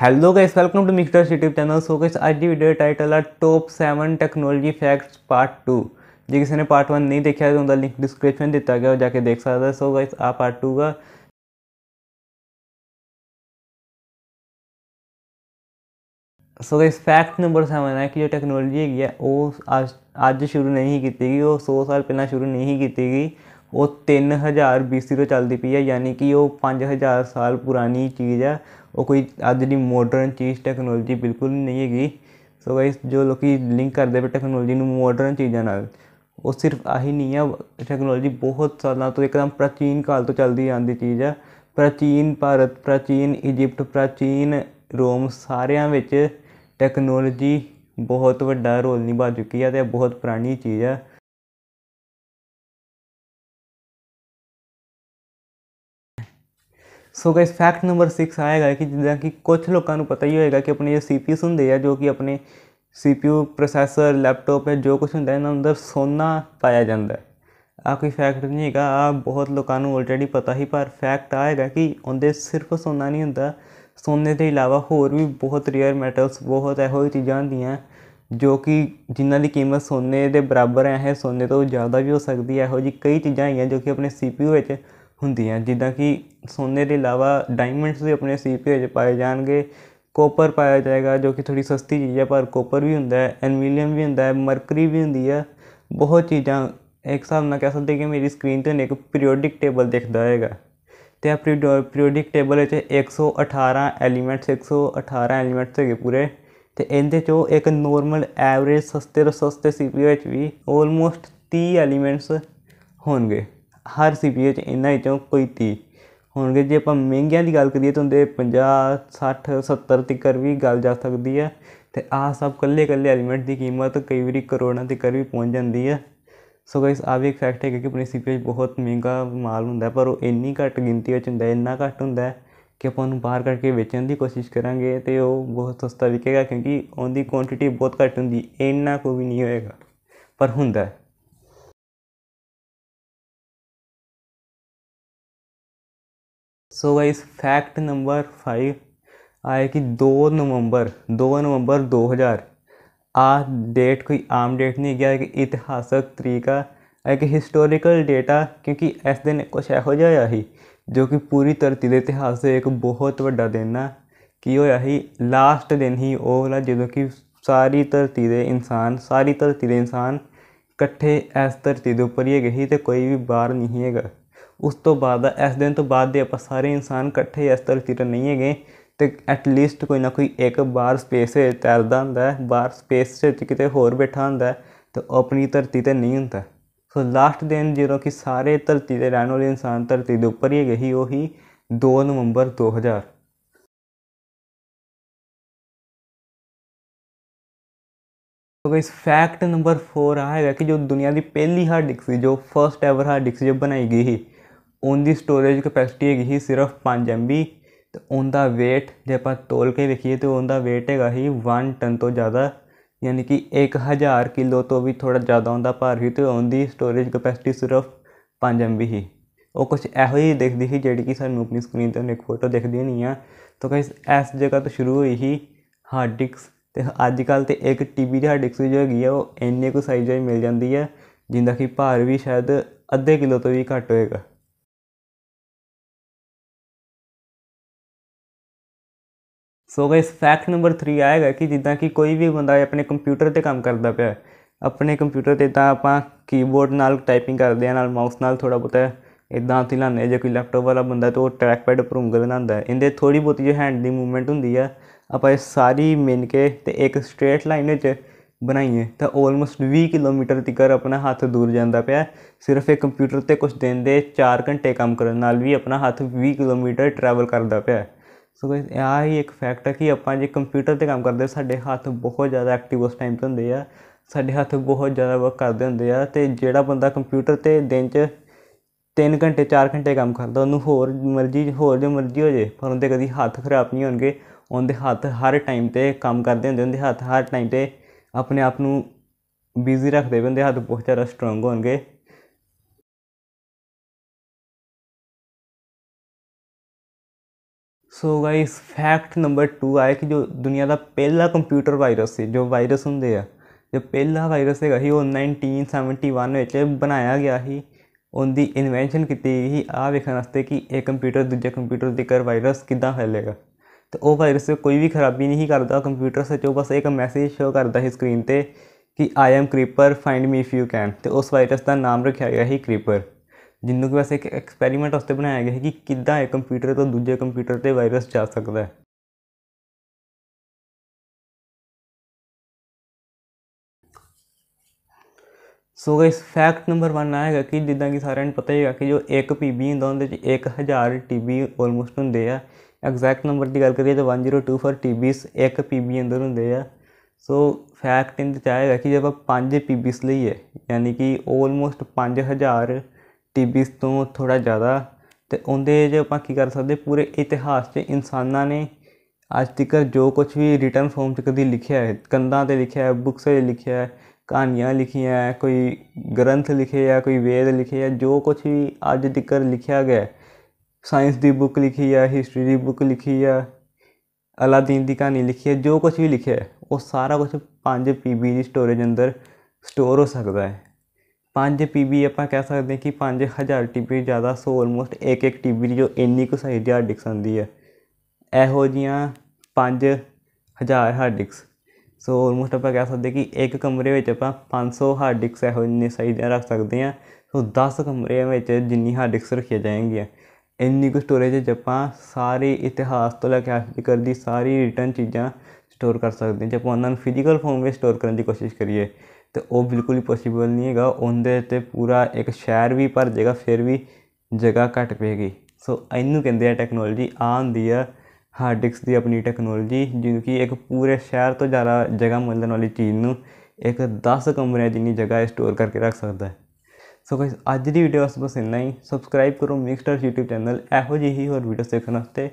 hello guys welcome to mister YouTube channel so guys आज की video title है top seven technology facts part two जो किसी ने पार्ट वन नहीं देखा है तो उनका लिंक डिस्क्रिप्शन दिता गया जाके देख सकता है सो गाइस आ पार्ट टू का so guys fact number seven है कि जो टेक्नोलॉजी है वो आज आज शुरू नहीं की गई वो सौ साल पहले शुरू नहीं की गई ਉਹ 3000 BC ਤੋਂ ਚੱਲਦੀ ਪਈ ਹੈ ਯਾਨੀ ਕਿ ਉਹ 5000 ਸਾਲ ਪੁਰਾਣੀ ਚੀਜ਼ ਹੈ ਉਹ ਕੋਈ ਅੱਜ ਦੀ ਮਾਡਰਨ ਚੀਜ਼ ਟੈਕਨੋਲੋਜੀ ਬਿਲਕੁਲ ਨਹੀਂ ਹੈਗੀ ਸੋ ਗਾਇਸ ਜੋ ਲੋਕੀ ਲਿੰਕ ਕਰਦੇ ਪਏ ਟੈਕਨੋਲੋਜੀ ਨੂੰ ਮਾਡਰਨ ਚੀਜ਼ਾਂ ਨਾਲ ਉਹ ਸਿਰਫ ਆਹੀ ਨਹੀਂ ਹੈ ਟੈਕਨੋਲੋਜੀ ਬਹੁਤ ਸਾਲਾਂ ਤੋਂ ਇੱਕਦਮ ਪ੍ਰਾਚੀਨ ਕਾਲ ਤੋਂ ਚੱਲਦੀ ਆਂਦੀ ਚੀਜ਼ ਹੈ ਪ੍ਰਾਚੀਨ ਭਾਰਤ ਪ੍ਰਾਚੀਨ ਇਜੀਪਟ ਪ੍ਰਾਚੀਨ ਰੋਮ ਸਾਰਿਆਂ ਵਿੱਚ ਟੈਕਨੋਲੋਜੀ ਬਹੁਤ ਵੱਡਾ ਰੋਲ ਨਿਭਾ ਚੁੱਕੀ ਹੈ ਤੇ ਬਹੁਤ ਪੁਰਾਣੀ ਚੀਜ਼ ਹੈ ਸੋ ਗਾਇਸ ਫੈਕਟ ਨੰਬਰ 6 ਆਏਗਾ ਕਿ ਜਿੱਦਾਂ ਕਿ ਕੁਝ ਲੋਕਾਂ ਨੂੰ ਪਤਾ ਹੀ ਹੋਏਗਾ ਕਿ ਆਪਣੇ ਜੋ ਸੀਪੀਯੂਸ ਹੁੰਦੇ ਆ ਜੋ ਕਿ ਆਪਣੇ ਸੀਪੀਯੂ ਪ੍ਰੋਸੈਸਰ ਲੈਪਟਾਪ ਹੈ ਜੋ ਕੁਝ ਹੁੰਦਾ ਇਹਨਾਂ ਅੰਦਰ ਸੋਨਾ ਪਾਇਆ ਜਾਂਦਾ ਹੈ ਆ ਕੋਈ ਫੈਕਟ ਨਹੀਂ ਹੈਗਾ ਆ ਬਹੁਤ ਲੋਕਾਂ ਨੂੰ ਆਲਰੇਡੀ ਪਤਾ ਹੀ ਪਰ ਫੈਕਟ ਆਏਗਾ ਕਿ ਉਹਦੇ ਸਿਰਫ ਸੋਨਾ ਨਹੀਂ ਹੁੰਦਾ ਸੋਨੇ ਦੇ ਇਲਾਵਾ ਹੋਰ ਵੀ ਬਹੁਤ ਰੇਅਰ ਮੈਟਲਸ ਬਹੁਤ ਜਿਹੀ ਚੀਜ਼ਾਂ ਹੁੰਦੀਆਂ ਜੋ ਕਿ ਜਿਨ੍ਹਾਂ ਦੀ ਕੀਮਤ ਸੋਨੇ ਦੇ ਬਰਾਬਰ ਹੈ ਹੈ ਸੋਨੇ ਤੋਂ ਜ਼ਿਆਦਾ ਵੀ ਹੋ ਸਕਦੀ ਹੈ ਇਹੋ ਜੀ ਕਈ ਚੀਜ਼ਾਂ ਹੈਗੀਆਂ ਜੋ ਕਿ ਆਪਣੇ ਸੀਪੀਯੂ ਵਿੱਚ ਹੁੰਦੀਆਂ ਜਿੱਦਾਂ ਕਿ ਸੋਨੇ ਦੇ ਇਲਾਵਾ ਡਾਇਮੰਡਸ ਵੀ ਆਪਣੇ ਸੀਪ ਵਿੱਚ ਪਾਏ ਜਾਣਗੇ ਕੋਪਰ ਪਾਇਆ ਜਾਏਗਾ ਜੋ ਕਿ ਥੋੜੀ ਸਸਤੀ ਚੀਜ਼ ਹੈ ਪਰ ਕੋਪਰ ਵੀ ਹੁੰਦਾ ਹੈ ਐਲਮੀਨੀਅਮ ਵੀ ਹੁੰਦਾ ਹੈ ਮਰਕਰੀ ਵੀ ਹੁੰਦੀ ਹੈ ਬਹੁਤ ਚੀਜ਼ਾਂ ਇੱਕ ਹਿਸਾਬ ਨਾਲ ਕਹਿ ਸਕਦੇ ਕਿ ਮੇਰੀ ਸਕਰੀਨ ਤੇ ਇੱਕ ਪੀਰੀਓਡਿਕ ਟੇਬਲ ਦਿਖਦਾ ਹੋਏਗਾ ਤੇ ਆ ਪੀਰੀਓਡਿਕ ਟੇਬਲ ਵਿੱਚ 118 ਐਲੀਮੈਂਟਸ 118 ਐਲੀਮੈਂਟਸ ਹੈਗੇ ਪੂਰੇ ਤੇ ਇਹਦੇ ਚੋਂ ਇੱਕ ਨੋਰਮਲ ਐਵਰੇਜ ਸਸਤੇ ਤੋਂ ਸਸਤੇ ਸੀਪੀਓ ਵਿੱਚ ਵੀ ਆਲਮੋਸਟ 30 ਐਲੀਮੈਂਟਸ ਹੋਣਗੇ ਹਰ ਸੀਪੀਓ ਵਿੱਚ ਇੰਨਾ ਹੀ ਚੋਂ ਕੋਈ 30 ਹੋਣਗੇ ਜੇ ਆਪਾਂ ਮਹਿੰਗਿਆਂ ਦੀ ਗੱਲ ਕਰੀਏ ਤਾਂ ਉਹਦੇ 50 60 70 ਤੱਕਰ ਵੀ ਗੱਲ ਜਾ ਸਕਦੀ ਹੈ ਤੇ ਆਹ ਸਭ ਕੱਲੇ ਕੱਲੇ ਐਲੀਮੈਂਟ ਦੀ ਕੀਮਤ ਕਈ ਵਾਰੀ ਕਰੋੜਾਂ ਦੇ ਵੀ ਪਹੁੰਚ ਜਾਂਦੀ ਹੈ ਸੋ ਗਾਇਸ ਆ ਵੀ ਇੱਕ ਫੈਕਟ ਹੈ ਕਿ ਆਪਣੇ ਸੀਪੀਐਚ ਬਹੁਤ ਮਹਿੰਗਾ ਮਾਲ ਹੁੰਦਾ ਪਰ ਉਹ ਇੰਨੀ ਘੱਟ ਗਿਣਤੀ ਵਿੱਚ ਹੁੰਦਾ ਇੰਨਾ ਘੱਟ ਹੁੰਦਾ ਕਿ ਆਪਾਂ ਉਹਨੂੰ ਬਾਹਰ ਕਰਕੇ ਵੇਚਣ ਦੀ ਕੋਸ਼ਿਸ਼ ਕਰਾਂਗੇ ਤੇ ਉਹ ਬਹੁਤ ਸਸਤਾ ਵਿਕੇਗਾ ਕਿਉਂਕਿ ਉਹਦੀ ਕੁਆਂਟੀਟੀ ਬਹੁਤ ਘੱਟ ਹੁੰਦੀ ਇੰਨਾ ਕੋਈ ਨਹੀਂ ਹੋਏਗਾ ਪਰ ਹੁੰਦਾ ਸੋ ਗਾਇਸ ਫੈਕਟ ਨੰਬਰ 5 ਆਇਆ ਕਿ 2 ਨਵੰਬਰ 2 ਨਵੰਬਰ 2000 ਆ ਡੇਟ ਕੋਈ ਆਮ ਡੇਟ ਨਹੀਂ ਗਿਆ ਕਿ ਇਤਿਹਾਸਕ ਤਰੀਕਾ ਹੈ ਕਿ ਹਿਸਟੋਰੀਕਲ ਡੇਟਾ ਕਿਉਂਕਿ ਇਸ ਦਿਨ ਕੁਝ ਇਹੋ ਜਿਹਾ ਹੋਇਆ ਸੀ ਜੋ ਕਿ ਪੂਰੀ ਧਰਤੀ ਦੇ ਇਤਿਹਾਸ ਦੇ ਇੱਕ ਬਹੁਤ ਵੱਡਾ ਦਿਨ ਆ ਕੀ ਹੋਇਆ ਸੀ ਲਾਸਟ ਦਿਨ ਹੀ ਉਹ ਵਾਲਾ ਜਦੋਂ ਕਿ ਸਾਰੀ ਧਰਤੀ ਦੇ ਇਨਸਾਨ ਸਾਰੀ ਧਰਤੀ ਦੇ ਇਨਸਾਨ ਇਕੱਠੇ ਇਸ ਧਰਤੀ ਦੇ ਉੱਪਰ ਹੀ ਗਏ ਸੀ ਤੇ ਕੋਈ ਵੀ ਬਾਹਰ ਨਹੀਂ ਹੈਗਾ ਉਸ ਤੋਂ ਬਾਅਦ ਇਸ ਦਿਨ ਤੋਂ ਬਾਅਦ ਦੇ ਆਪਾਂ ਸਾਰੇ ਇਨਸਾਨ ਇਕੱਠੇ ਇਸ ਤਰ੍ਹਾਂ ਤੇ ਨਹੀਂ ਹੈਗੇ ਤੇ ਐਟ ਲੀਸਟ ਕੋਈ ਨਾ ਕੋਈ ਇੱਕ ਬਾਰ ਸਪੇਸ ਵਿੱਚ ਤੈਰਦਾ ਹੁੰਦਾ ਹੈ ਸਪੇਸ ਵਿੱਚ ਕਿਤੇ ਹੋਰ ਬੈਠਾ ਹੁੰਦਾ ਹੈ ਤੇ ਆਪਣੀ ਧਰਤੀ ਤੇ ਨਹੀਂ ਹੁੰਦਾ ਸੋ ਲਾਸਟ ਦਿਨ ਜਦੋਂ ਕਿ ਸਾਰੇ ਧਰਤੀ ਦੇ ਰਹਿਣ ਵਾਲੇ ਇਨਸਾਨ ਧਰਤੀ ਦੇ ਉੱਪਰ ਹੀ ਉਹ ਹੀ ਉਹੀ 2 ਨਵੰਬਰ 2000 ਸੋ ਗਾਇਸ ਫੈਕਟ ਨੰਬਰ 4 ਆ ਹੈਗਾ ਕਿ ਜੋ ਦੁਨੀਆ ਦੀ ਪਹਿਲੀ ਹਾਰਡ ਡਿਸਕ ਸੀ ਜੋ ਫਰਸਟ ਐਵਰ ਹਾਰਡ ਡਿਸਕ ਜੋ ਬਣਾਈ ਗਈ ਸੀ ਉਹਦੀ ਸਟੋਰੇਜ ਕਪੈਸਿਟੀ ਹੈਗੀ ਸੀ ਸਿਰਫ 5 MB ਤੇ ਉਹਦਾ weight ਜੇ ਆਪਾਂ ਤੋਲ ਕੇ ਵੇਖੀਏ ਤੇ ਉਹਦਾ weight ਹੈਗਾ ਸੀ 1 ਟਨ ਤੋਂ ਜ਼ਿਆਦਾ ਯਾਨੀ ਕਿ 1000 ਕਿਲੋ ਤੋਂ ਵੀ ਥੋੜਾ ਜ਼ਿਆਦਾ ਹੁੰਦਾ ਭਾਰ ਸੀ ਤੇ ਉਹਦੀ ਸਟੋਰੇਜ ਕਪੈਸਿਟੀ ਸਿਰਫ 5 MB ਸੀ ਉਹ ਕੁਝ ਇਹੋ ਹੀ ਦਿਖਦੀ ਸੀ ਜਿਹੜੀ ਕਿ ਸਾਨੂੰ ਆਪਣੀ ਸਕਰੀਨ ਤੇ ਇੱਕ ਫੋਟੋ ਦਿਖਦੀ ਨਹੀਂ ਆ ਤਾਂ ਗਾਇਸ ਇਸ ਜਗ੍ਹਾ ਤੋਂ ਸ਼ੁਰੂ ਹੋਈ ਸੀ ਹਾਰਡ ਡਿਸਕ ਤੇ ਅੱਜ ਕੱਲ ਤੇ 1 ਟੀਬੀ ਦੀ ਹਾਰਡ ਡਿਸਕ ਜੋ ਹੈਗੀ ਆ ਉਹ ਇੰਨੇ ਕੁ ਸਾਈਜ਼ ਦੀ ਮਿਲ ਜਾਂਦੀ ਆ ਜਿੰਦਾ ਕਿ ਭਾਰ ਵੀ ਸ਼ਾਇਦ ਅੱਧੇ ਕਿਲੋ ਤੋਂ ਵੀ ਘੱਟ ਹੋਏਗਾ ਸੋ ਗਾਇਸ ਫੈਕਟ ਨੰਬਰ 3 ਆਏਗਾ ਕਿ ਜਿੱਦਾਂ ਕਿ ਕੋਈ ਵੀ ਬੰਦਾ ਆਪਣੇ ਕੰਪਿਊਟਰ ਤੇ ਕੰਮ ਕਰਦਾ ਪਿਆ ਆਪਣੇ ਕੰਪਿਊਟਰ ਤੇ ਤਾਂ ਆਪਾਂ ਕੀਬੋਰਡ ਨਾਲ ਟਾਈਪਿੰਗ ਕਰਦੇ ਆ ਨਾਲ ਮਾਊਸ ਨਾਲ ਥੋੜਾ ਬਹੁਤਾ ਇਦਾਂ ਹਿਲਾਉਂਦੇ ਜੇ ਕੋਈ ਲੈਪਟਾਪ ਵਾਲਾ ਬੰਦਾ ਤੇ ਉਹ ਟਰੈਕਪੈਡ ਉੱਪਰ ਉਂਗਲ ਬਣਾਉਂਦਾ ਇਹਦੇ ਥੋੜੀ ਬਹੁਤੀ ਜੋ ਹੈਂਡ ਦੀ ਮੂਵਮੈਂਟ ਹੁੰਦੀ ਆ ਆਪਾਂ ਇਹ ਸਾਰੀ ਮਿਨ ਕੇ ਤੇ ਇੱਕ ਸਟ੍ਰੇਟ ਲਾਈਨ ਵਿੱਚ ਬਣਾਈਏ ਤਾਂ ਆਲਮੋਸਟ 20 ਕਿਲੋਮੀਟਰ ਤੱਕਰ ਆਪਣਾ ਹੱਥ ਦੂਰ ਜਾਂਦਾ ਪਿਆ ਸਿਰਫ ਇਹ ਕੰਪਿਊਟਰ ਤੇ ਕੁਝ ਦਿਨ ਦੇ 4 ਘੰਟੇ ਕੰਮ ਕਰਨ ਨਾਲ ਵੀ ਆਪਣਾ ਹੱਥ 20 ਕਿਲੋਮੀਟਰ ਟਰੈਵਲ ਕਰਦਾ ਪਿਆ ਸੋ ਗਾਇਸ ਇਹ ਹੀ ਇੱਕ ਫੈਕਟ ਹੈ ਕਿ ਆਪਾਂ ਜੇ ਕੰਪਿਊਟਰ ਤੇ ਕੰਮ ਕਰਦੇ ਸਾਡੇ ਹੱਥ ਬਹੁਤ ਜ਼ਿਆਦਾ ਐਕਟਿਵ ਉਸ ਟਾਈਮ ਤੇ ਹੁੰਦੇ ਆ ਸਾਡੇ ਹੱਥ ਬਹੁਤ ਜ਼ਿਆਦਾ ਵਰਕ ਕਰਦੇ ਹੁੰਦੇ ਆ ਤੇ ਜਿਹੜਾ ਬੰਦਾ ਕੰਪਿਊਟਰ ਤੇ ਦਿਨ 'ਚ 3 ਘੰਟੇ 4 ਘੰਟੇ ਕੰਮ ਕਰਦਾ ਉਹਨੂੰ ਹੋਰ ਮਰਜ਼ੀ ਹੋਰ ਜੋ ਮਰਜ਼ੀ ਹੋ ਜੇ ਪਰ ਉਹਦੇ ਕਦੀ ਹੱਥ ਖਰਾਬ ਨਹੀਂ ਹੋਣਗੇ ਉਹਦੇ ਹੱਥ ਹਰ ਟਾਈਮ ਤੇ ਕੰਮ ਕਰਦੇ ਹੁੰਦੇ ਉਹਦੇ ਹੱਥ ਹਰ ਟਾਈਮ ਤੇ ਆਪਣੇ ਆਪ ਨੂੰ ਬਿਜ਼ੀ ਰੱਖਦੇ ਹੁੰਦੇ ਹੱਥ ਬਹੁਤ ਜ਼ਿਆਦਾ ਸਟਰੋਂਗ ਹੋਣਗੇ ਸੋ ਗਾਇਸ ਫੈਕਟ ਨੰਬਰ 2 ਆਇਆ ਕਿ ਜੋ ਦੁਨੀਆ ਦਾ ਪਹਿਲਾ ਕੰਪਿਊਟਰ ਵਾਇਰਸ ਸੀ ਜੋ ਵਾਇਰਸ ਹੁੰਦੇ ਆ ਜੋ ਪਹਿਲਾ ਵਾਇਰਸ ਹੈਗਾ ਸੀ ਉਹ 1971 ਵਿੱਚ ਬਣਾਇਆ ਗਿਆ ਸੀ ਉਹਦੀ ਇਨਵੈਂਸ਼ਨ ਕੀਤੀ ਗਈ ਸੀ ਆ ਵੇਖਣ ਵਾਸਤੇ ਕਿ ਇਹ ਕੰਪਿਊਟਰ ਦੂਜੇ ਕੰਪਿਊਟਰ ਦੇ ਕਰ ਵਾਇਰਸ ਕਿਦਾਂ ਫੈਲੇਗਾ ਤੇ ਉਹ ਵਾਇਰਸ ਕੋਈ ਵੀ ਖਰਾਬੀ ਨਹੀਂ ਕਰਦਾ ਕੰਪਿਊਟਰ ਸੱਚੋ ਬਸ ਇੱਕ ਮੈਸੇਜ ਸ਼ੋ ਕਰਦਾ ਹੈ ਸਕਰੀਨ ਤੇ ਕਿ I am creeper find me if you can ਤੇ ਉਸ ਵਾਇਰਸ ਦਾ ਨਾਮ ਰੱਖਿਆ ਗਿਆ ਸੀ ਕ੍ਰੀਪਰ ਜਿੰਨੂ ਕਿ ਬਸ ਇੱਕ ਐਕਸਪੈਰੀਮੈਂਟ ਵਾਸਤੇ ਬਣਾਇਆ ਗਿਆ ਹੈ ਕਿ ਕਿੱਦਾਂ ਇੱਕ ਕੰਪਿਊਟਰ ਤੋਂ ਦੂਜੇ ਕੰਪਿਊਟਰ ਤੇ ਵਾਇਰਸ ਜਾ ਸਕਦਾ ਹੈ ਸੋ ਗਾਇਸ ਫੈਕਟ ਨੰਬਰ 1 ਆਏਗਾ ਕਿ ਜਿੱਦਾਂ ਕਿ ਸਾਰਿਆਂ ਨੂੰ ਪਤਾ ਹੀ ਹੈਗਾ ਕਿ ਜੋ 1 ਪੀਬੀ ਹੁੰਦਾ ਉਹਦੇ ਵਿੱਚ 1000 ਟੀਬੀ ਆਲਮੋਸਟ ਹੁੰਦੇ ਆ ਐਗਜ਼ੈਕਟ ਨੰਬਰ ਦੀ ਗੱਲ ਕਰੀਏ ਤਾਂ 1024 ਟੀਬੀਸ 1 ਪੀਬੀ ਅੰਦਰ ਹੁੰਦੇ ਆ ਸੋ ਫੈਕਟ ਇੰਦ ਚਾਹੇਗਾ ਕਿ ਜੇ ਆਪਾਂ 5 ਪੀਬੀਸ ਲਈਏ ਯਾਨੀ ਕਿ ਆਲਮੋਸਟ 5000 ਟੀਬੀਸ ਤੋਂ ਥੋੜਾ ਜ਼ਿਆਦਾ ਤੇ ਉਹਦੇ ਜੇ ਆਪਾਂ ਕੀ ਕਰ ਸਕਦੇ ਪੂਰੇ ਇਤਿਹਾਸ 'ਚ ਇਨਸਾਨਾਂ ਨੇ ਅੱਜ ਤੱਕ ਜੋ ਕੁਝ ਵੀ ਰਿਟਨ ਫਾਰਮ 'ਚ ਕਦੀ ਲਿਖਿਆ ਹੈ ਕੰਦਾਂ ਤੇ ਲਿਖਿਆ ਹੈ ਬੁੱਕਸ 'ਤੇ ਲਿਖਿਆ ਹੈ ਕਹਾਣੀਆਂ ਲਿਖੀਆਂ ਹੈ ਕੋਈ ਗ੍ਰੰਥ ਲਿਖੇ ਆ ਕੋਈ ਵੇਦ ਲਿਖੇ ਆ ਜੋ ਕੁਝ ਵੀ ਅੱਜ ਤੱਕ ਲਿਖਿਆ ਗਿਆ ਸਾਇੰਸ ਦੀ ਬੁੱਕ ਲਿਖੀ ਆ ਹਿਸਟਰੀ ਦੀ ਬੁੱਕ ਲਿਖੀ ਆ ਅਲਾਦੀਨ ਦੀ ਕਹਾਣੀ ਲਿਖੀ ਹੈ ਜੋ ਕੁਝ ਵੀ ਲਿਖਿਆ ਹੈ ਉਹ ਸਾਰਾ ਕੁਝ 5 ਪੀਬੀ ਦੀ ਸਟੋਰੇਜ ਅੰਦਰ ਸਟੋਰ ਹੋ ਸਕਦਾ ਹੈ 5 ਪੀਬੀ ਆਪਾਂ ਕਹਿ ਸਕਦੇ ਕਿ 5000 ਟੀਬੀ ਜ਼ਿਆਦਾ ਸੋ ਆਲਮੋਸਟ 1 1 ਟੀਬੀ ਦੀ ਜੋ ਇੰਨੀ ਕੁ ਸਾਈਜ਼ ਦੀ ਹਾਰਡ ਡਿਸਕ ਆਉਂਦੀ ਹੈ ਇਹੋ ਜੀਆਂ 5000 ਹਾਰਡ ਡਿਸਕ ਸੋ ਆਲਮੋਸਟ ਆਪਾਂ ਕਹਿ ਸਕਦੇ ਕਿ ਇੱਕ ਕਮਰੇ ਵਿੱਚ ਆਪਾਂ 500 ਹਾਰਡ ਡਿਸਕ ਇਹੋ ਜਿਹੀਆਂ ਸਾਈਜ਼ ਰੱਖ ਸਕਦੇ ਹਾਂ ਸੋ 10 ਕਮਰੇ ਵਿੱਚ ਜਿੰਨੀ ਹਾਰਡ ਡਿਸਕ ਰੱਖੀਆਂ ਜਾਣਗੀਆਂ ਇੰਨੀ ਕੁ ਸਟੋਰੇਜ ਹੈ ਆਪਾਂ ਸਾਰੇ ਇਤਿਹਾਸ ਤੋਂ ਲੈ ਕੇ ਆਰਕੀਟੈਕਚਰ ਦੀ ਸਾਰੀ ਰਿਟਰਨ ਚੀਜ਼ਾਂ ਸਟੋਰ ਕਰ ਸਕਦੇ ਹਾਂ ਜੇ ਆਪਾਂ ਉਹਨਾਂ ਨੂੰ ਫਿਜ਼ੀਕਲ ਫਾਰਮ ਵਿੱਚ ਸਟੋਰ ਕਰਨ ਦੀ ਕੋਸ਼ਿਸ਼ ਕਰੀਏ ਤੇ ਉਹ ਬਿਲਕੁਲ ਹੀ ਪੋਸੀਬਲ ਨਹੀਂ ਹੈਗਾ ਉਹਦੇ ਤੇ ਪੂਰਾ ਇੱਕ ਸ਼ਹਿਰ ਵੀ ਭਰ ਜਾਏਗਾ ਫਿਰ ਵੀ ਜਗ੍ਹਾ ਘਟ ਪੇਗੀ ਸੋ ਇਹਨੂੰ ਕਹਿੰਦੇ ਆ ਟੈਕਨੋਲੋਜੀ ਆ ਹੁੰਦੀ ਆ ਹਾਰਡ ਡਿਸਕ ਦੀ ਆਪਣੀ ਟੈਕਨੋਲੋਜੀ ਜਿਵੇਂ ਕਿ ਇੱਕ ਪੂਰੇ ਸ਼ਹਿਰ ਤੋਂ ਜ਼ਿਆਦਾ ਜਗ੍ਹਾ ਮਿਲਣ ਵਾਲੀ ਚੀਜ਼ ਨੂੰ ਇੱਕ 10 ਕਮਰੇ ਜਿੰਨੀ ਜਗ੍ਹਾ ਸਟੋਰ ਕਰਕੇ ਰੱਖ ਸਕਦਾ ਹੈ ਸੋ ਗਾਇਸ ਅੱਜ ਦੀ ਵੀਡੀਓ ਬਸ ਇੰਨਾ ਹੀ ਸਬਸਕ੍ਰਾਈਬ ਕਰੋ ਮਿਕਸਟਰ YouTube ਚੈਨਲ ਇਹੋ ਜਿਹੀ ਹੋਰ ਵੀਡੀਓਸ ਦੇਖਣ ਵਾਸਤੇ